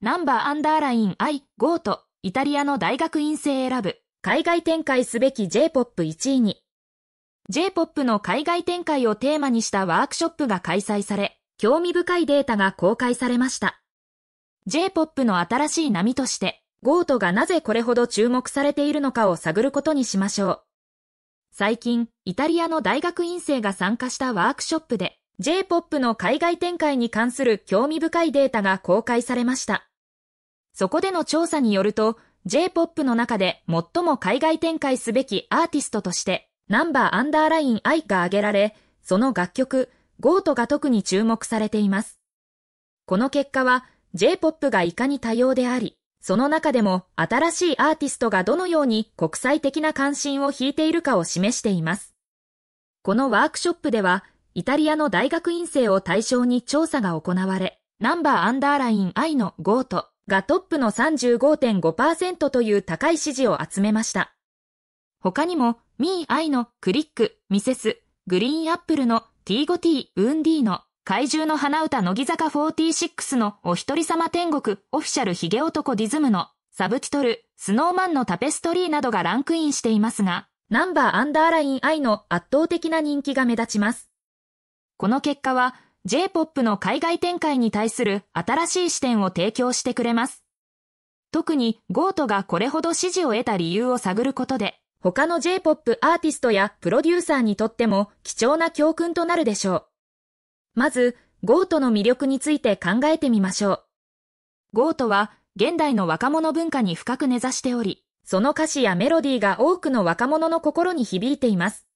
ナンバーアンダーライン i ート、イタリアの大学院生選ぶ、海外展開すべき J-POP1 位に。J-POP の海外展開をテーマにしたワークショップが開催され、興味深いデータが公開されました。J-POP の新しい波として、ゴートがなぜこれほど注目されているのかを探ることにしましょう。最近、イタリアの大学院生が参加したワークショップで、J-POP の海外展開に関する興味深いデータが公開されました。そこでの調査によると、J-POP の中で最も海外展開すべきアーティストとして、ナンバーアンダーライン I が挙げられ、その楽曲、ゴートが特に注目されています。この結果は、J-POP がいかに多様であり、その中でも新しいアーティストがどのように国際的な関心を引いているかを示しています。このワークショップでは、イタリアの大学院生を対象に調査が行われ、ナンバーアンダーライン I のゴート、がトップの35.5%という高い支持を集めました。他にも、ミーアイのクリック、ミセス、グリーンアップルのティーゴ・ティー・ウンディーの怪獣の花歌乃木坂46のお一人様天国オフィシャルヒゲ男ディズムのサブティトルスノーマンのタペストリーなどがランクインしていますが、ナンバーアンダーラインアイの圧倒的な人気が目立ちます。この結果は J-POP の海外展開に対する新しい視点を提供してくれます。特に g o トがこれほど支持を得た理由を探ることで、他の J-POP アーティストやプロデューサーにとっても貴重な教訓となるでしょう。まず、g o トの魅力について考えてみましょう。g o トは現代の若者文化に深く根ざしており、その歌詞やメロディーが多くの若者の心に響いています。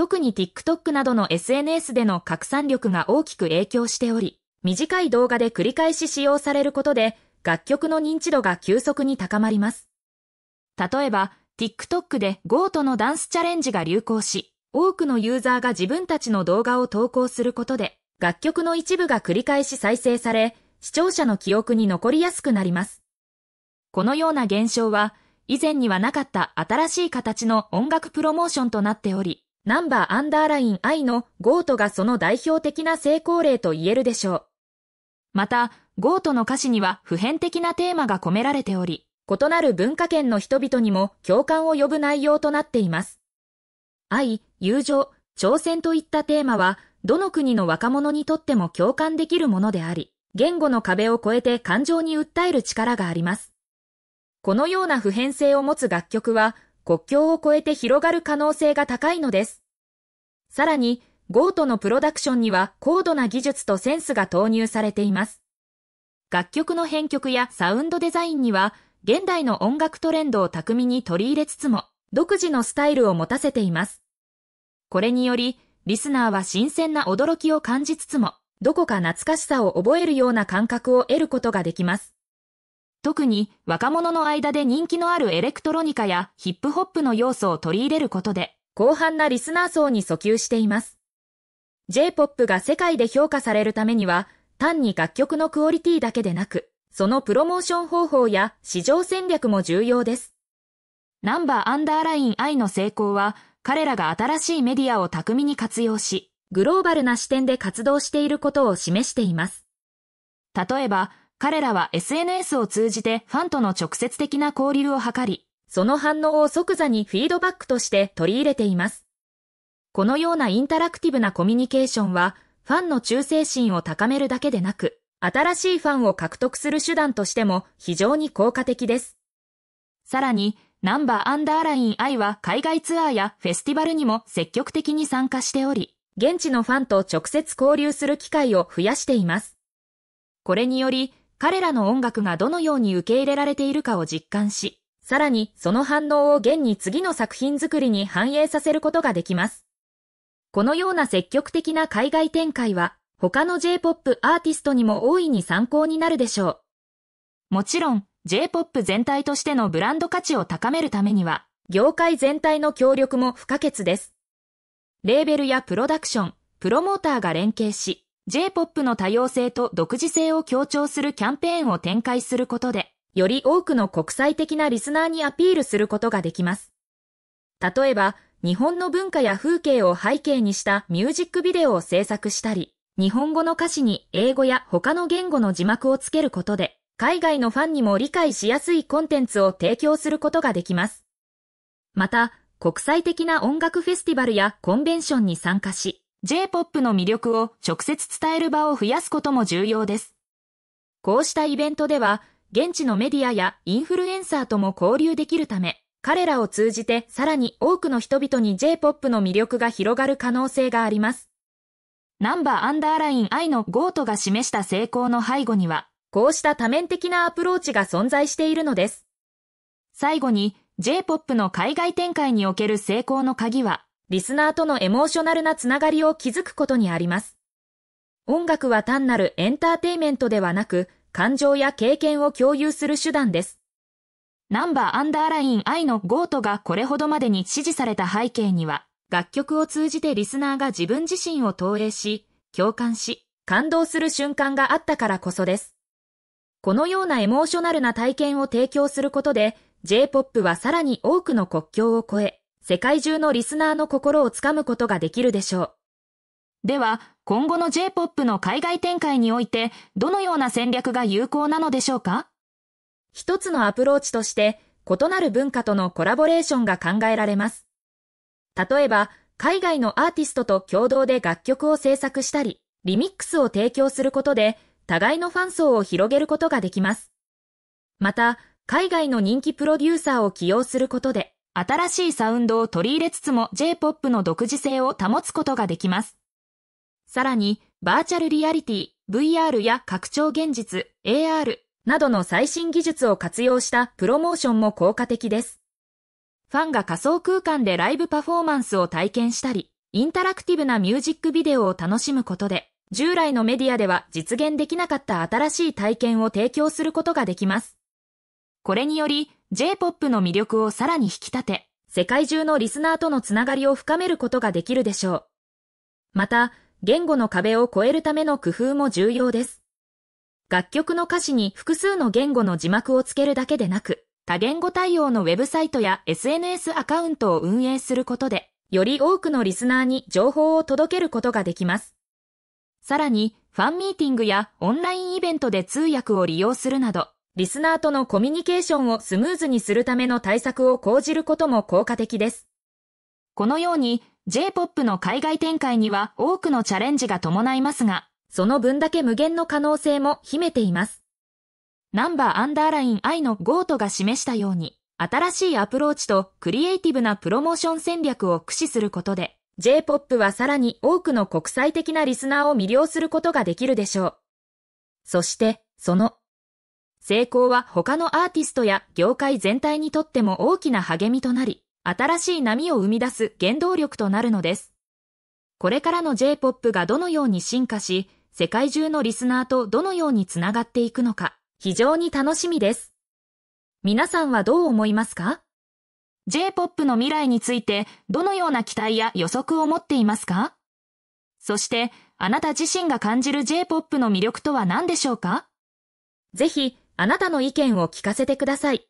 特に TikTok などの SNS での拡散力が大きく影響しており、短い動画で繰り返し使用されることで、楽曲の認知度が急速に高まります。例えば、TikTok で g o トのダンスチャレンジが流行し、多くのユーザーが自分たちの動画を投稿することで、楽曲の一部が繰り返し再生され、視聴者の記憶に残りやすくなります。このような現象は、以前にはなかった新しい形の音楽プロモーションとなっており、ナンバーアンダーライン I のゴートがその代表的な成功例と言えるでしょう。また、ゴートの歌詞には普遍的なテーマが込められており、異なる文化圏の人々にも共感を呼ぶ内容となっています。愛、友情、挑戦といったテーマは、どの国の若者にとっても共感できるものであり、言語の壁を越えて感情に訴える力があります。このような普遍性を持つ楽曲は、国境を越えて広がる可能性が高いのです。さらに、ゴートのプロダクションには高度な技術とセンスが投入されています。楽曲の編曲やサウンドデザインには、現代の音楽トレンドを巧みに取り入れつつも、独自のスタイルを持たせています。これにより、リスナーは新鮮な驚きを感じつつも、どこか懐かしさを覚えるような感覚を得ることができます。特に若者の間で人気のあるエレクトロニカやヒップホップの要素を取り入れることで、広範なリスナー層に訴求しています。J-POP が世界で評価されるためには、単に楽曲のクオリティだけでなく、そのプロモーション方法や市場戦略も重要です。ナンバーアンダーライン I の成功は、彼らが新しいメディアを巧みに活用し、グローバルな視点で活動していることを示しています。例えば、彼らは SNS を通じてファンとの直接的な交流を図り、その反応を即座にフィードバックとして取り入れています。このようなインタラクティブなコミュニケーションは、ファンの忠誠心を高めるだけでなく、新しいファンを獲得する手段としても非常に効果的です。さらに、ナンバーアンダーライン I は海外ツアーやフェスティバルにも積極的に参加しており、現地のファンと直接交流する機会を増やしています。これにより、彼らの音楽がどのように受け入れられているかを実感し、さらにその反応を現に次の作品作りに反映させることができます。このような積極的な海外展開は、他の J-POP アーティストにも大いに参考になるでしょう。もちろん、J-POP 全体としてのブランド価値を高めるためには、業界全体の協力も不可欠です。レーベルやプロダクション、プロモーターが連携し、J-POP の多様性と独自性を強調するキャンペーンを展開することで、より多くの国際的なリスナーにアピールすることができます。例えば、日本の文化や風景を背景にしたミュージックビデオを制作したり、日本語の歌詞に英語や他の言語の字幕をつけることで、海外のファンにも理解しやすいコンテンツを提供することができます。また、国際的な音楽フェスティバルやコンベンションに参加し、J-POP の魅力を直接伝える場を増やすことも重要です。こうしたイベントでは、現地のメディアやインフルエンサーとも交流できるため、彼らを通じてさらに多くの人々に J-POP の魅力が広がる可能性があります。ナンバーアンダーライン I のゴートが示した成功の背後には、こうした多面的なアプローチが存在しているのです。最後に、J-POP の海外展開における成功の鍵は、リスナーとのエモーショナルなつながりを築くことにあります。音楽は単なるエンターテイメントではなく、感情や経験を共有する手段です。ナンバーアンダーライン愛のゴートがこれほどまでに支持された背景には、楽曲を通じてリスナーが自分自身を投影し、共感し、感動する瞬間があったからこそです。このようなエモーショナルな体験を提供することで、J-POP はさらに多くの国境を越え、世界中のリスナーの心をつかむことができるでしょう。では、今後の J-POP の海外展開において、どのような戦略が有効なのでしょうか一つのアプローチとして、異なる文化とのコラボレーションが考えられます。例えば、海外のアーティストと共同で楽曲を制作したり、リミックスを提供することで、互いのファン層を広げることができます。また、海外の人気プロデューサーを起用することで、新しいサウンドを取り入れつつも J-POP の独自性を保つことができます。さらに、バーチャルリアリティ、VR や拡張現実、AR などの最新技術を活用したプロモーションも効果的です。ファンが仮想空間でライブパフォーマンスを体験したり、インタラクティブなミュージックビデオを楽しむことで、従来のメディアでは実現できなかった新しい体験を提供することができます。これにより、J-POP の魅力をさらに引き立て、世界中のリスナーとのつながりを深めることができるでしょう。また、言語の壁を越えるための工夫も重要です。楽曲の歌詞に複数の言語の字幕をつけるだけでなく、多言語対応のウェブサイトや SNS アカウントを運営することで、より多くのリスナーに情報を届けることができます。さらに、ファンミーティングやオンラインイベントで通訳を利用するなど、リスナーとのコミュニケーションをスムーズにするための対策を講じることも効果的です。このように J-POP の海外展開には多くのチャレンジが伴いますが、その分だけ無限の可能性も秘めています。ナンバーアンダーライン I のゴートが示したように、新しいアプローチとクリエイティブなプロモーション戦略を駆使することで、J-POP はさらに多くの国際的なリスナーを魅了することができるでしょう。そして、その成功は他のアーティストや業界全体にとっても大きな励みとなり、新しい波を生み出す原動力となるのです。これからの J-POP がどのように進化し、世界中のリスナーとどのようにつながっていくのか、非常に楽しみです。皆さんはどう思いますか ?J-POP の未来についてどのような期待や予測を持っていますかそして、あなた自身が感じる J-POP の魅力とは何でしょうかぜひ、あなたの意見を聞かせてください。